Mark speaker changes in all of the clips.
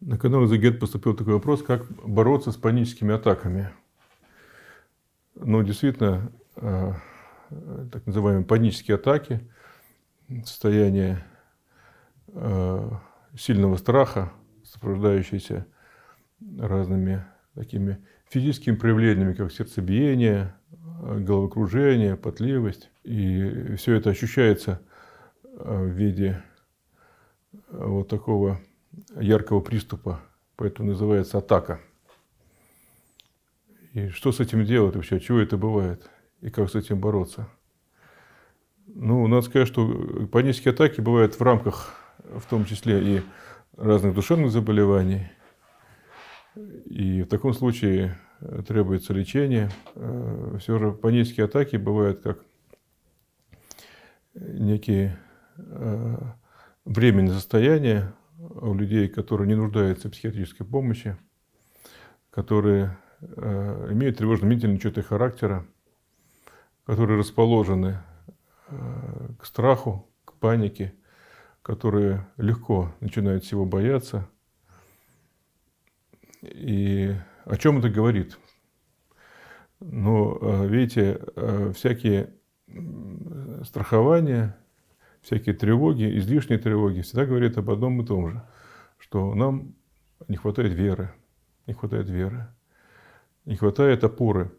Speaker 1: На канал Изагет поступил такой вопрос, как бороться с паническими атаками. Ну, действительно, э, так называемые панические атаки, состояние э, сильного страха, сопровождающееся разными такими физическими проявлениями, как сердцебиение, э, головокружение, потливость. И все это ощущается в виде вот такого яркого приступа, поэтому называется атака. И что с этим делать вообще, чего это бывает, и как с этим бороться? Ну, надо сказать, что панические атаки бывают в рамках, в том числе и разных душевных заболеваний. И в таком случае э, требуется лечение. Э, Все же панические атаки бывают как э, некие временные состояния, у людей, которые не нуждаются в психиатрической помощи, которые э, имеют тревожно-ментальные черты характера, которые расположены э, к страху, к панике, которые легко начинают всего бояться. И о чем это говорит? Но, ну, э, видите, всякие страхования, всякие тревоги, излишние тревоги, всегда говорит об одном и том же, что нам не хватает веры, не хватает веры, не хватает опоры.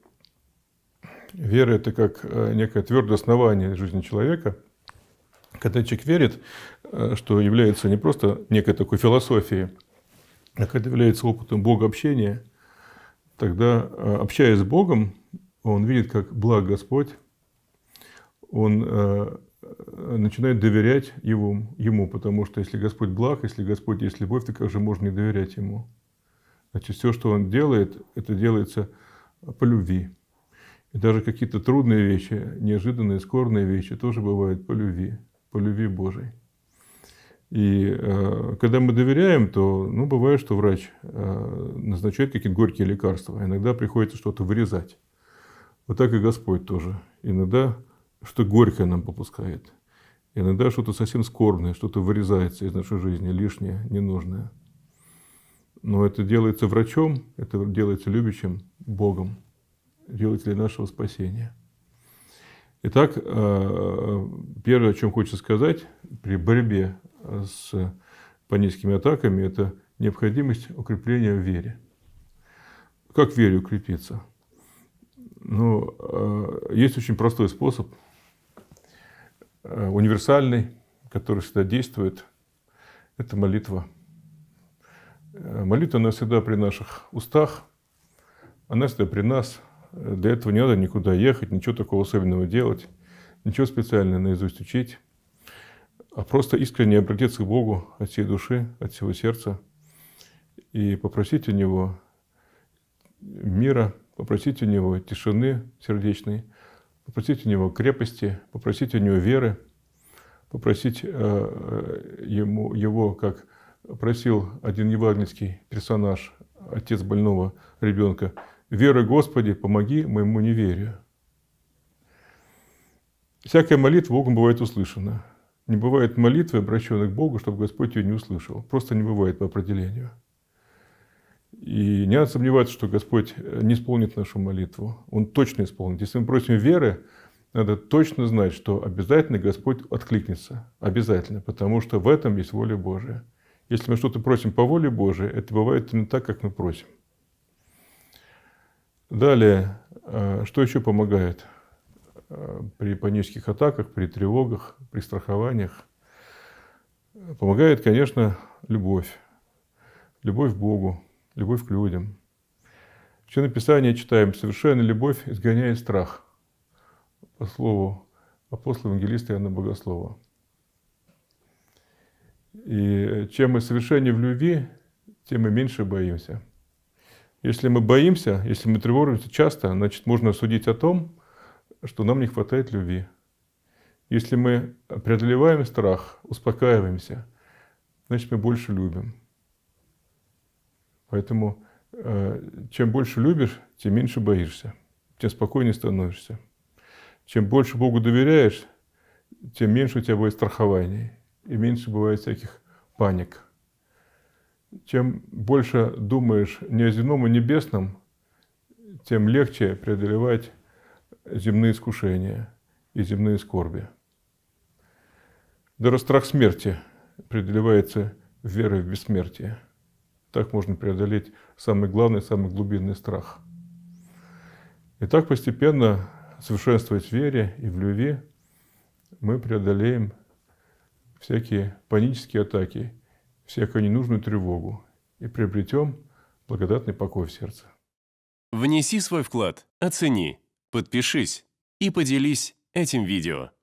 Speaker 1: Вера – это как э, некое твердое основание жизни человека. Когда человек верит, э, что является не просто некой такой философией, а когда является опытом Бога общения, тогда, э, общаясь с Богом, он видит, как благ Господь, он начинает доверять его, ему, потому что если Господь благ, если Господь есть любовь, то как же можно не доверять ему? Значит, все, что он делает, это делается по любви. И даже какие-то трудные вещи, неожиданные, скорные вещи тоже бывают по любви, по любви Божией. И э, когда мы доверяем, то ну, бывает, что врач э, назначает какие-то горькие лекарства. Иногда приходится что-то вырезать. Вот так и Господь тоже. Иногда что горькое нам попускает. Иногда что-то совсем скорбное, что-то вырезается из нашей жизни, лишнее, ненужное. Но это делается врачом, это делается любящим Богом, делателем нашего спасения. Итак, э, первое, о чем хочется сказать при борьбе с паническими атаками, это необходимость укрепления в вере. Как вере укрепиться? Ну, э, есть очень простой способ – Э, универсальный, который всегда действует, это молитва. Э, молитва, она всегда при наших устах, она всегда при нас. Э, для этого не надо никуда ехать, ничего такого особенного делать, ничего специального наизусть учить, а просто искренне обратиться к Богу от всей души, от всего сердца и попросить у Него мира, попросить у Него тишины сердечной – попросить у него крепости, попросить у него веры, попросить э, э, ему, его, как просил один евангельский персонаж, отец больного ребенка, «Веры, Господи, помоги моему неверию». Всякая молитва Богом бывает услышана. Не бывает молитвы, обращенной к Богу, чтобы Господь ее не услышал. Просто не бывает по определению. И не надо сомневаться, что Господь э, не исполнит нашу молитву. Он точно исполнит. Если мы просим веры, надо точно знать, что обязательно Господь откликнется. Обязательно. Потому что в этом есть воля Божия. Если мы что-то просим по воле Божией, это бывает именно так, как мы просим. Далее, э, что еще помогает э, при панических атаках, при тревогах, при страхованиях? Помогает, конечно, любовь. Любовь к Богу, любовь к людям. В Священном Писании читаем «Совершенная любовь изгоняет страх» по слову апостола евангелиста Иоанна Богослова. И чем мы совершеннее в любви, тем мы меньше боимся. Если мы боимся, если мы тревожимся часто, значит, можно судить о том, что нам не хватает любви. Если мы преодолеваем страх, успокаиваемся, значит, мы больше любим. Поэтому э, чем больше любишь, тем меньше боишься, тем спокойнее становишься. Чем больше Богу доверяешь, тем меньше у тебя будет страхований и меньше бывает всяких паник. Чем больше думаешь не о земном и а небесном, тем легче преодолевать земные искушения и земные скорби. Даже страх смерти преодолевается верой в бессмертие. Так можно преодолеть самый главный, самый глубинный страх. И так постепенно, совершенствуясь в вере и в любви, мы преодолеем всякие панические атаки, всякую ненужную тревогу и приобретем благодатный покой в сердце. Внеси свой вклад, оцени, подпишись и поделись этим видео.